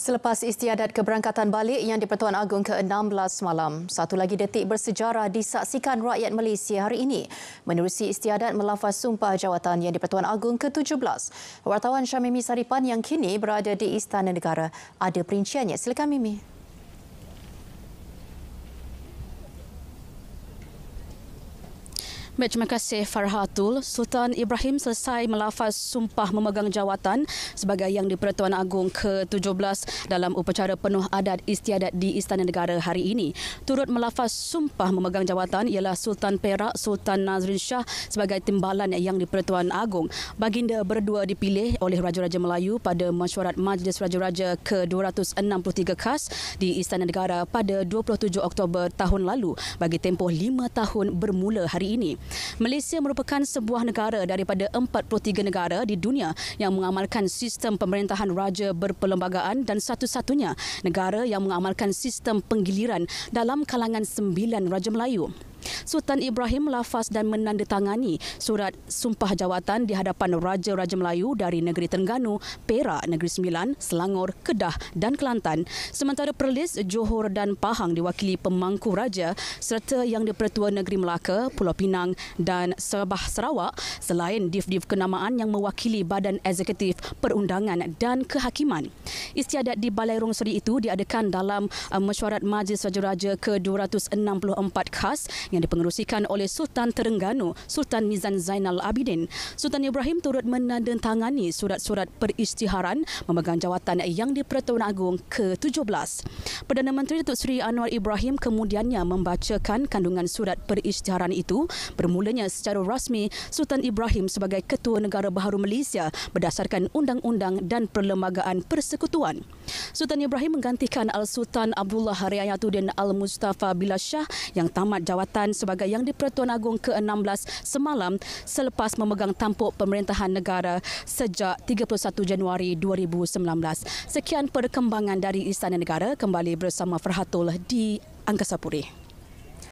Selepas istiadat keberangkatan balik yang di-Pertuan Agong ke-16 malam, satu lagi detik bersejarah disaksikan rakyat Malaysia hari ini. Menerusi istiadat melafaz sumpah jawatan yang di-Pertuan Agong ke-17, wartawan Syamimi Saripan yang kini berada di Istana Negara ada perinciannya. Silakan Mimi. Baik, terima kasih Farhatul. Sultan Ibrahim selesai melafaz sumpah memegang jawatan sebagai Yang di-Pertuan Agong ke-17 dalam upacara penuh adat istiadat di Istana Negara hari ini. Turut melafaz sumpah memegang jawatan ialah Sultan Perak Sultan Nazrin Shah sebagai timbalan Yang di-Pertuan Agong. Baginda berdua dipilih oleh Raja-Raja Melayu pada mesyuarat Majlis Raja-Raja ke-263 khas di Istana Negara pada 27 Oktober tahun lalu bagi tempoh lima tahun bermula hari ini. Malaysia merupakan sebuah negara daripada 43 negara di dunia yang mengamalkan sistem pemerintahan raja berperlembagaan dan satu-satunya negara yang mengamalkan sistem penggiliran dalam kalangan sembilan raja Melayu. Sultan Ibrahim melafaz dan menandatangani surat sumpah jawatan di hadapan Raja-Raja Melayu dari Negeri Terengganu, Perak, Negeri Sembilan, Selangor, Kedah dan Kelantan. Sementara Perlis, Johor dan Pahang diwakili pemangku Raja serta yang dipertua Negeri Melaka, Pulau Pinang dan Sabah Sarawak selain div-div kenamaan yang mewakili badan eksekutif perundangan dan kehakiman. Istiadat di Balai Rung Seri itu diadakan dalam eh, mesyuarat Majlis Raja-Raja ke-264 khas yang dipengaruhi pengerusikan oleh Sultan Terengganu, Sultan Mizan Zainal Abidin. Sultan Ibrahim turut menandatangani surat-surat peristiharan memegang jawatan yang di Pertuan Agong ke-17. Perdana Menteri Datuk Seri Anwar Ibrahim kemudiannya membacakan kandungan surat peristiharan itu bermulanya secara rasmi Sultan Ibrahim sebagai Ketua Negara Baharu Malaysia berdasarkan Undang-Undang dan Perlembagaan Persekutuan. Sultan Ibrahim menggantikan Al-Sultan Abdullah Haryayatuddin Al-Mustafa Shah yang tamat jawatan sebagai Yang di-Pertuan Agong ke-16 semalam selepas memegang tampuk pemerintahan negara sejak 31 Januari 2019. Sekian perkembangan dari Istana Negara kembali bersama Farhatul di Angkasa Puri.